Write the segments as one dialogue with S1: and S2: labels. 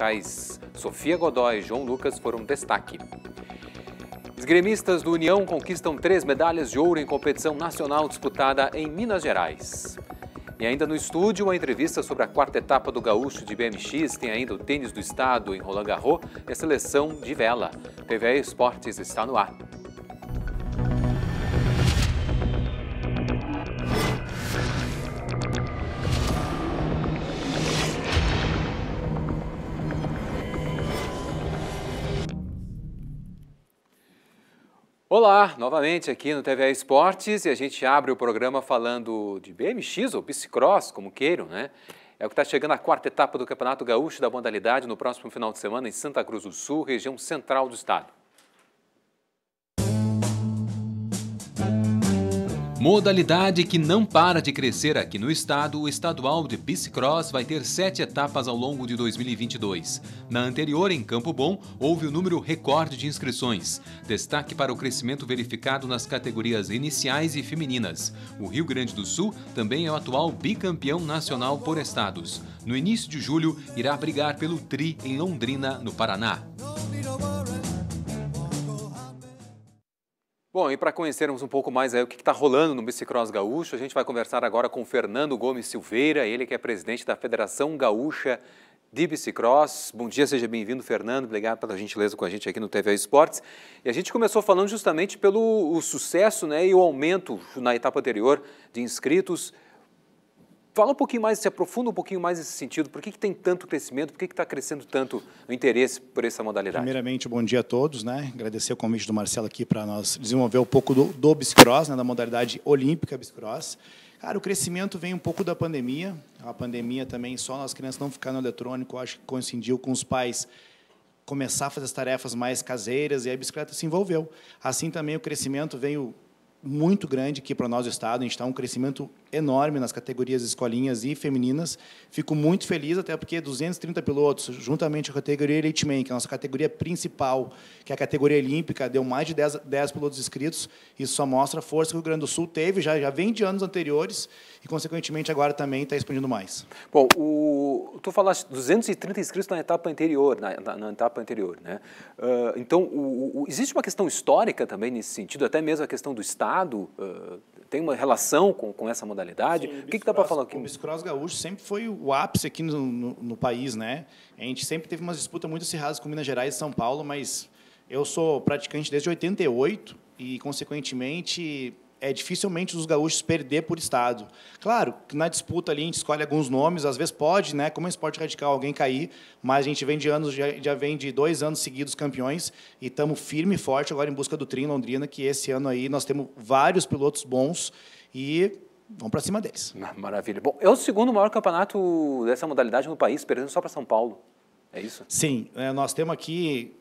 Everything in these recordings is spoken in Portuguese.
S1: tais Sofia Godoy e João Lucas foram destaque. Os gremistas do União conquistam três medalhas de ouro em competição nacional disputada em Minas Gerais. E ainda no estúdio, uma entrevista sobre a quarta etapa do Gaúcho de BMX, tem ainda o tênis do estado em Roland Garros e a seleção de vela. TV Esportes está no ar. Olá, novamente aqui no TVA Esportes e a gente abre o programa falando de BMX ou bicicross, como queiram, né? É o que está chegando a quarta etapa do Campeonato Gaúcho da Modalidade no próximo final de semana em Santa Cruz do Sul, região central do estado. Modalidade que não para de crescer aqui no estado, o estadual de bicicross vai ter sete etapas ao longo de 2022. Na anterior, em Campo Bom, houve o um número recorde de inscrições. Destaque para o crescimento verificado nas categorias iniciais e femininas. O Rio Grande do Sul também é o atual bicampeão nacional por estados. No início de julho, irá brigar pelo Tri em Londrina, no Paraná. Bom, e para conhecermos um pouco mais aí o que está rolando no Bicicross Gaúcho, a gente vai conversar agora com Fernando Gomes Silveira, ele que é presidente da Federação Gaúcha de Bicicross. Bom dia, seja bem-vindo, Fernando. Obrigado pela gentileza com a gente aqui no TVA Esportes. E a gente começou falando justamente pelo sucesso né, e o aumento na etapa anterior de inscritos Fala um pouquinho mais, se aprofunda um pouquinho mais nesse sentido. Por que, que tem tanto crescimento? Por que está crescendo tanto o interesse por essa modalidade?
S2: Primeiramente, bom dia a todos. Né? Agradecer o convite do Marcelo aqui para nós desenvolver um pouco do, do Biscross, né? da modalidade olímpica Biscross. Cara, o crescimento vem um pouco da pandemia. A pandemia também, só nós crianças não ficaram no eletrônico, acho que coincidiu com os pais começar a fazer as tarefas mais caseiras e a bicicleta se envolveu. Assim também o crescimento veio muito grande aqui para o estado. A gente está um crescimento enorme nas categorias escolinhas e femininas. Fico muito feliz, até porque 230 pilotos, juntamente com a categoria Elite Man, que é a nossa categoria principal, que é a categoria olímpica, deu mais de 10, 10 pilotos inscritos. Isso só mostra a força que o Rio Grande do Sul teve, já, já vem de anos anteriores, e,
S1: consequentemente, agora também está expandindo mais. Bom, o, tu falaste 230 inscritos na etapa anterior, na, na, na etapa anterior, né? Uh, então, o, o, existe uma questão histórica também nesse sentido, até mesmo a questão do Estado... Uh, tem uma relação com, com essa modalidade? Sim, o, que, que dá para falar aqui? O
S2: Cross gaúcho sempre foi o ápice aqui no, no, no, país, né? A gente sempre teve umas disputas muito acirradas com Minas Gerais e São Paulo, mas eu sou praticante desde 88 e, consequentemente, é dificilmente os gaúchos perder por estado. Claro, na disputa ali a gente escolhe alguns nomes, às vezes pode, né? Como é esporte radical, alguém cair, mas a gente vem de anos, já, já vem de dois anos seguidos campeões e estamos firme e forte agora em busca do Trin Londrina, que esse ano aí nós temos vários pilotos bons e vamos para cima deles. Ah, maravilha. Bom, é
S1: o segundo maior campeonato dessa modalidade no país, perdendo só para São Paulo.
S2: É isso? Sim, é, nós temos aqui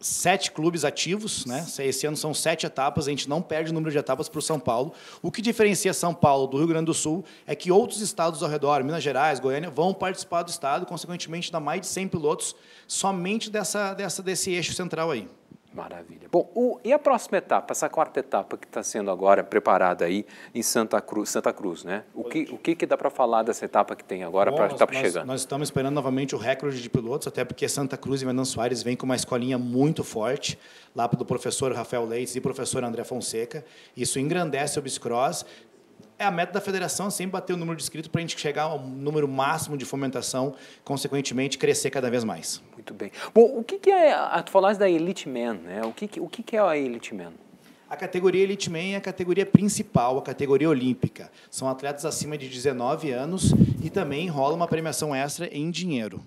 S2: sete clubes ativos, né? Esse ano são sete etapas, a gente não perde o número de etapas para o São Paulo. O que diferencia São Paulo do Rio Grande do Sul é que outros estados ao redor, Minas Gerais, Goiânia, vão participar do estado, consequentemente dá mais de 100 pilotos somente dessa, dessa desse eixo central aí. Maravilha.
S1: Bom, o, e a próxima etapa, essa quarta etapa que está sendo agora preparada aí em Santa Cruz, Santa Cruz, né? O que, o que, que dá para falar dessa etapa que tem agora para a tá chegando?
S2: Nós estamos esperando novamente o recorde de pilotos, até porque Santa Cruz e Fernando Soares vêm com uma escolinha muito forte, lá do professor Rafael Leites e professor André Fonseca. Isso engrandece o Biscross, é a meta da federação sempre bater o número de inscritos para a gente chegar ao número máximo de fomentação, consequentemente crescer cada vez mais.
S1: Muito bem. Bom, o que, que é, a, tu falaste da Elite Man, né? O que, que o que, que é a Elite Man?
S2: A categoria Elite Man é a categoria principal, a categoria olímpica. São atletas acima de 19 anos e também rola uma premiação extra em dinheiro.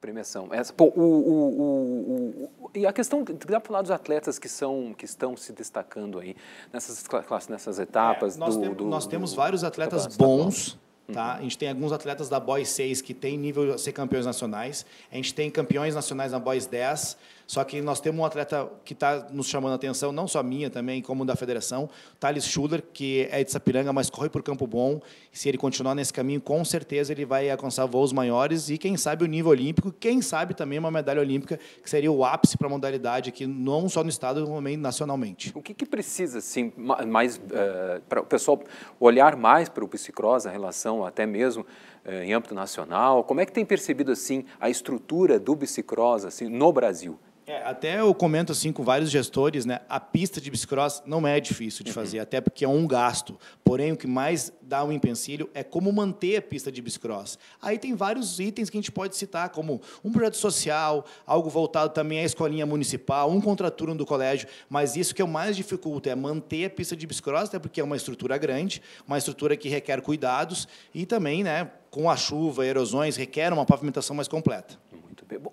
S2: Premiação. Essa,
S1: pô, o, o, o, e a questão, dá para falar dos atletas que, são, que estão se destacando aí nessas, nessas é, etapas é, nós do, tem, do, Nós temos vários atletas bons
S2: Tá? Uhum. A gente tem alguns atletas da Boys 6 que tem nível de ser campeões nacionais. A gente tem campeões nacionais na Boys 10. Só que nós temos um atleta que está nos chamando a atenção, não só minha também, como da federação, Thales Schuller, que é de Sapiranga, mas corre por Campo Bom. Se ele continuar nesse caminho, com certeza ele vai alcançar voos maiores e, quem sabe, o nível olímpico, quem sabe também uma medalha olímpica, que seria o ápice para a modalidade aqui, não só no estado, mas também nacionalmente. O que,
S1: que precisa, assim, mais, uh, eh, para o pessoal olhar mais para o psicross, a relação competição, até mesmo eh, em âmbito nacional? Como é que tem percebido assim a estrutura do bicicross assim, no Brasil?
S2: É, até eu comento assim com vários gestores, né? A pista de bicicross não é difícil de uhum. fazer, uhum. até porque é um gasto. Porém, o que mais dá um empecilho é como manter a pista de bicicross. Aí tem vários itens que a gente pode citar, como um projeto social, algo voltado também à escolinha municipal, um contraturno do colégio. Mas isso que é o mais dificulta é manter a pista de bicicross, até porque é uma estrutura grande, uma estrutura que requer cuidados e também, né? Com a chuva, erosões, requer uma pavimentação mais completa.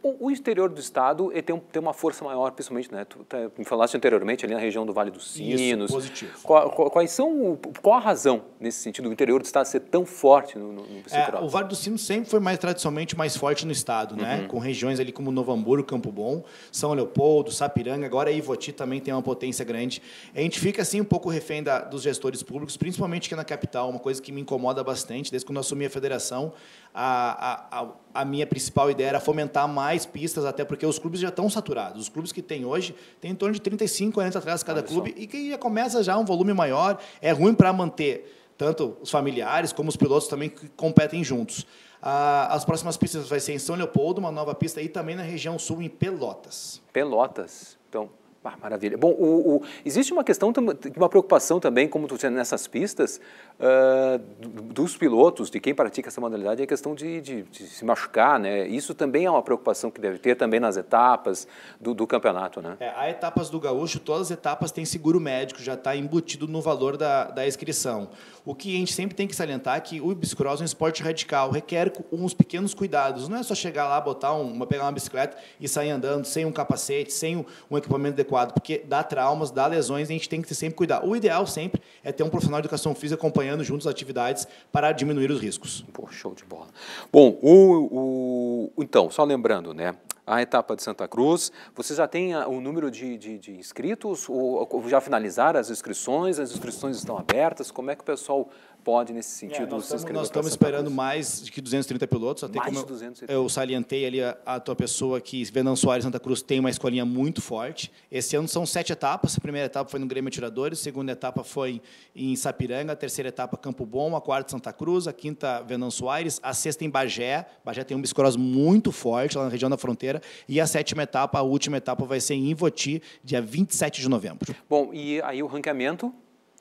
S1: O, interior do estado tem, tem, uma força maior, principalmente, né? Tu tá, me falaste anteriormente ali na região do Vale dos Sinos. Isso, positivo. Qual, qual, quais são, qual a razão nesse sentido do interior do estado ser tão forte no, no, no é, O
S2: Vale dos Sinos sempre foi mais tradicionalmente mais forte no estado, né? Uhum. Com regiões ali como Novo Hamburgo, Campo Bom, São Leopoldo, Sapiranga, agora Ivoti também tem uma potência grande. A gente fica assim um pouco refém da, dos gestores públicos, principalmente aqui na capital, uma coisa que me incomoda bastante desde quando eu assumi a federação. a, a, a a minha principal ideia era fomentar mais pistas, até porque os clubes já estão saturados. Os clubes que tem hoje têm em torno de 35, 40 atletas cada Olha clube, só. e que já começa já um volume maior, é ruim para manter tanto os familiares como os pilotos também que competem juntos. Ah, as próximas pistas vai ser em São Leopoldo, uma nova pista, e também na região sul, em Pelotas.
S1: Pelotas. Então, ah, maravilha. Bom, o, o, existe uma questão, uma preocupação também, como tu nessas pistas, Uh, dos pilotos, de quem pratica essa modalidade, é a questão de, de, de, se machucar, né? Isso também é uma preocupação que deve ter também nas etapas do, do campeonato, né? É,
S2: há etapas do gaúcho, todas as etapas têm seguro médico, já está embutido no valor da, da inscrição. O que a gente sempre tem que salientar é que o bicicross é um esporte radical, requer uns pequenos cuidados. Não é só chegar lá, botar uma, pegar uma bicicleta e sair andando sem um capacete, sem um, equipamento adequado, porque dá traumas, dá lesões, e a gente tem que sempre cuidar. O ideal sempre é ter um profissional de educação física acompanhando acompanhando juntos atividades para diminuir
S1: os riscos. Pô, show de bola. Bom, o, o, então, só lembrando, né? A etapa de Santa Cruz, você já tem o número de, de, de inscritos? ou já finalizaram as inscrições? As inscrições estão abertas? Como é que o pessoal pode, nesse é, sentido, é, se inscrever? Nós estamos esperando
S2: coisa. mais que 230 pilotos. Até mais como 230. Eu, eu salientei ali a, a, tua pessoa que Venan Soares Santa Cruz tem uma escolinha muito forte. Esse ano são sete etapas. A primeira etapa foi no Grêmio Atiradores, a segunda etapa foi em Sapiranga, a terceira etapa Campo Bom, a quarta Santa Cruz, a quinta Venan Soares, a sexta em Bagé. Bagé tem um biscross muito forte lá na região da fronteira. E a sétima etapa, a última etapa, vai ser em Ivoti, dia 27 de novembro.
S1: Bom, e aí o ranqueamento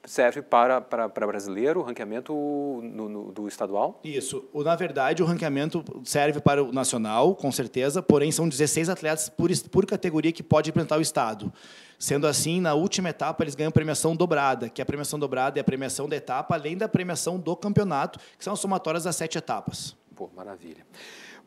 S1: serve para, para, para brasileiro, o ranqueamento no, no, do estadual? Isso.
S2: Na verdade, o ranqueamento serve para o nacional, com certeza, porém são 16 atletas por, por categoria que pode representar o estado. Sendo assim, na última etapa eles ganham premiação dobrada, que a premiação dobrada é a premiação da etapa, além da premiação do campeonato, que são as somatórias das sete etapas. Pô,
S1: maravilha.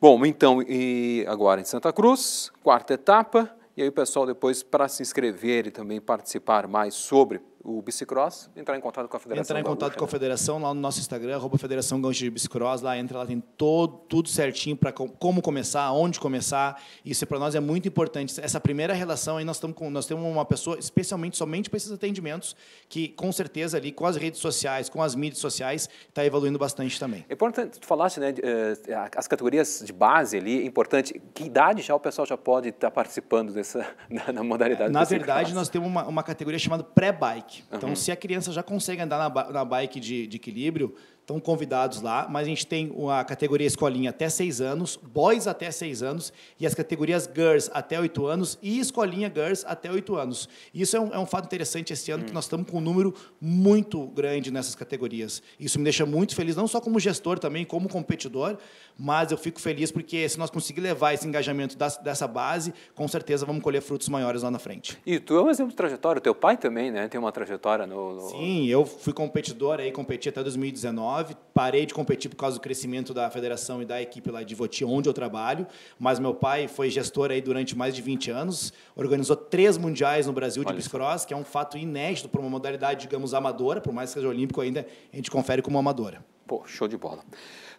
S1: Bom, então, e agora em Santa Cruz, quarta etapa, e aí o pessoal depois para se inscrever e também participar mais sobre o Bicicross, entrar em contato com a Federação Entrar em contato Gaúcha, com a
S2: Federação lá no nosso Instagram, arroba Federação Gaúcha de Bicicross, lá entra, lá tem todo, tudo certinho para com, como começar, onde começar. Isso para nós é muito importante. Essa primeira relação aí nós estamos com, nós temos uma pessoa especialmente somente para esses atendimentos que com certeza ali com as redes sociais, com as mídias sociais está evoluindo bastante
S1: também. É importante tu falaste, né, de, eh, as categorias de base ali, é importante que idade já o pessoal já pode estar tá participando dessa na, na modalidade. Na verdade, nós
S2: temos uma, uma categoria chamada pré-bike bike. Então, uhum. se a criança já consegue andar na, na bike de, de equilíbrio, Estão convidados lá, mas a gente tem a categoria escolinha até seis anos, boys até seis anos, e as categorias girls até oito anos e escolinha girls até oito anos. Isso é um, é um fato interessante esse ano, hum. que nós estamos com um número muito grande nessas categorias. Isso me deixa muito feliz, não só como gestor também, como competidor, mas eu fico feliz porque se nós conseguirmos levar esse engajamento das, dessa base, com certeza vamos colher frutos maiores lá na frente.
S1: E tu é um exemplo de trajetória, o teu pai também né? tem uma trajetória no... no... Sim,
S2: eu fui competidor, aí, competi até 2019, Parei de competir por causa do crescimento da federação e da equipe lá de Voti, onde eu trabalho. Mas meu pai foi gestor aí durante mais de 20 anos, organizou três mundiais no Brasil de bicross, que é um fato inédito para uma modalidade, digamos, amadora, por mais que seja olímpico ainda, a gente confere como amadora.
S1: Pô, show de bola.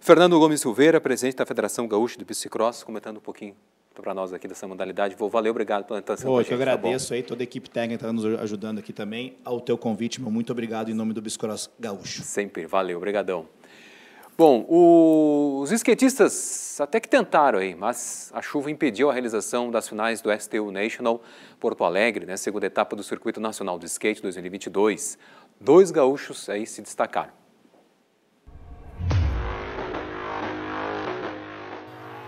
S1: Fernando Gomes Silveira, presidente da Federação Gaúcha de Bicicross, comentando um pouquinho para nós aqui dessa modalidade. Vou valeu, obrigado pela atenção. eu gente, agradeço tá
S2: aí, toda a equipe técnica está nos ajudando aqui também. Ao teu convite, meu muito obrigado em nome do Biscoras Gaúcho.
S1: Sempre, valeu, obrigadão. Bom, o, os skatistas até que tentaram aí, mas a chuva impediu a realização das finais do STU National Porto Alegre, né, segunda etapa do Circuito Nacional de Skate 2022. Dois gaúchos aí se destacaram.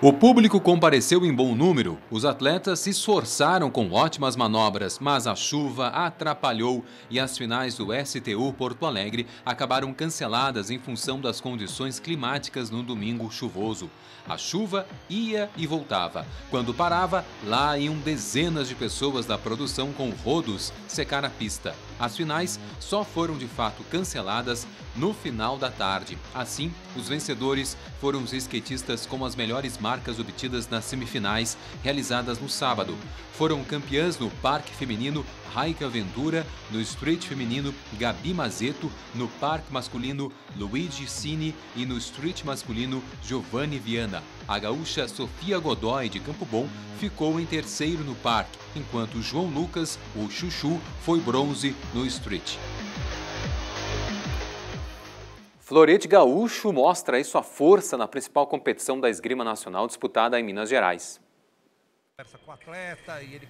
S1: O público compareceu em bom número. Os atletas se esforçaram com ótimas manobras, mas a chuva atrapalhou e as finais do STU Porto Alegre acabaram canceladas em função das condições climáticas no domingo chuvoso. A chuva ia e voltava. Quando parava, lá iam dezenas de pessoas da produção com rodos secar a pista. As finais só foram de fato canceladas no final da tarde. Assim, os vencedores foram os skatistas com as melhores marcas obtidas nas semifinais realizadas no sábado. Foram campeãs no Parque Feminino Raika Ventura, no Street Feminino Gabi Mazeto, no Parque Masculino Luigi Cini e no Street Masculino Giovanni Viana. A gaúcha Sofia Godoy, de Campo Bom, ficou em terceiro no parque, enquanto João Lucas, o Chuchu, foi bronze no street. Florete Gaúcho mostra aí sua força na principal competição da esgrima nacional disputada em Minas Gerais.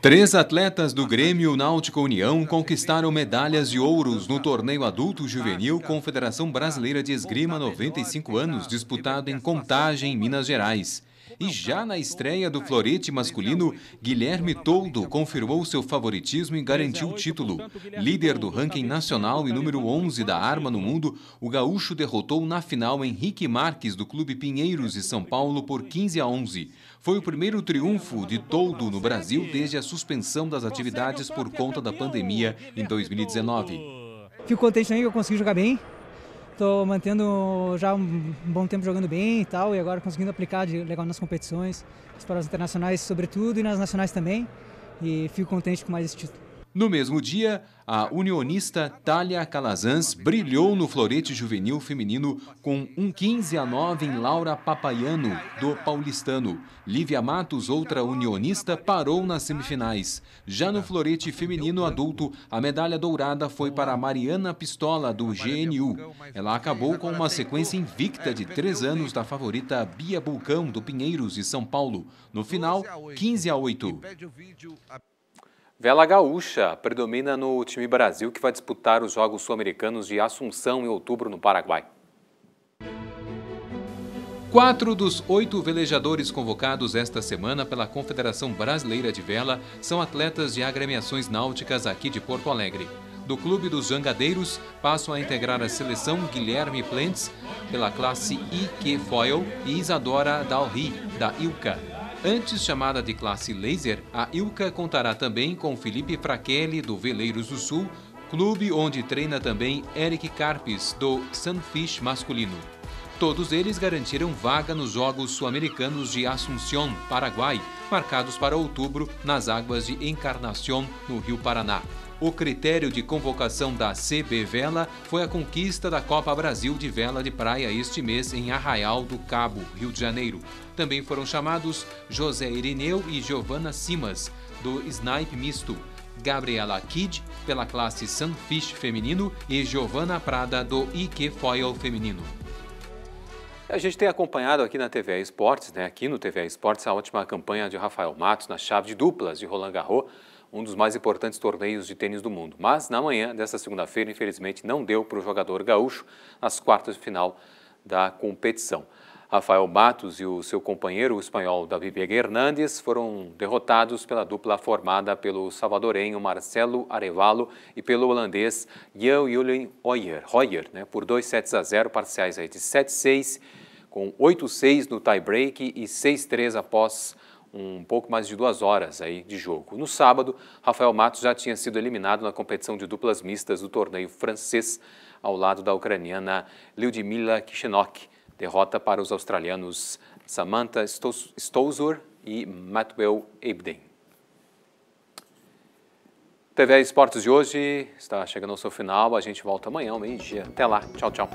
S1: Três atletas do Grêmio Náutico União conquistaram medalhas de ouros no torneio adulto juvenil Confederação Brasileira de Esgrima 95 anos, disputado em Contagem, Minas Gerais. E já na estreia do florete masculino, Guilherme Toldo confirmou seu favoritismo e garantiu o título. Líder do ranking nacional e número 11 da arma no mundo, o gaúcho derrotou na final Henrique Marques do Clube Pinheiros de São Paulo por 15 a 11. Foi o primeiro triunfo de Toldo no Brasil desde a suspensão das atividades por conta da pandemia em 2019. Fico contente que eu consegui jogar bem, Estou mantendo já um bom tempo jogando bem e tal, e agora conseguindo aplicar de legal nas competições, nas provas internacionais sobretudo e nas nacionais também. E fico contente com mais esse título. No mesmo dia, a unionista Talia Calazans brilhou no florete juvenil feminino com um 15 a 9 em Laura Papaiano, do paulistano. Lívia Matos, outra unionista, parou nas semifinais. Já no florete feminino adulto, a medalha dourada foi para Mariana Pistola, do GNU. Ela acabou com uma sequência invicta de três anos da favorita Bia Bulcão, do Pinheiros, de São Paulo. No final, 15 a 8. Vela Gaúcha predomina no time Brasil que vai disputar os Jogos Sul-Americanos de Assunção em outubro no Paraguai. Quatro dos oito velejadores convocados esta semana pela Confederação Brasileira de Vela são atletas de agremiações náuticas aqui de Porto Alegre. Do Clube dos Jangadeiros, passam a integrar a seleção Guilherme Plentes, pela classe IQ Foil, e Isadora Dalry, da ILCA. Antes chamada de classe laser, a Ilca contará também com Felipe Fraquelli, do Veleiros do Sul, clube onde treina também Eric Carpes, do Sunfish masculino. Todos eles garantiram vaga nos Jogos Sul-Americanos de Assunción, Paraguai, marcados para outubro nas águas de Encarnación, no Rio Paraná. O critério de convocação da CB Vela foi a conquista da Copa Brasil de Vela de Praia este mês em Arraial do Cabo, Rio de Janeiro. Também foram chamados José Irineu e Giovanna Simas, do Snipe Misto, Gabriela Kid, pela classe Sunfish Feminino, e Giovana Prada, do IQ Foil Feminino. A gente tem acompanhado aqui na TV Esportes, né, aqui no TV Esportes, a última campanha de Rafael Matos na chave de duplas de Roland Garros, um dos mais importantes torneios de tênis do mundo. Mas na manhã desta segunda-feira, infelizmente, não deu para o jogador gaúcho nas quartas de final da competição. Rafael Matos e o seu companheiro, o espanhol David Vieira Hernández, foram derrotados pela dupla formada pelo salvadorenho Marcelo Arevalo e pelo holandês Jan Julien Hoyer, Hoyer né, por 2 sets a 0, parciais aí de 7-6 com 8-6 no tie-break e 6-3 após um pouco mais de duas horas aí de jogo. No sábado, Rafael Matos já tinha sido eliminado na competição de duplas mistas do torneio francês, ao lado da ucraniana Lyudmila Kishinok. Derrota para os australianos Samantha Stosur e Matwell Ebden. TV Esportes de hoje está chegando ao seu final. A gente volta amanhã, ao meio-dia. Até lá. Tchau, tchau.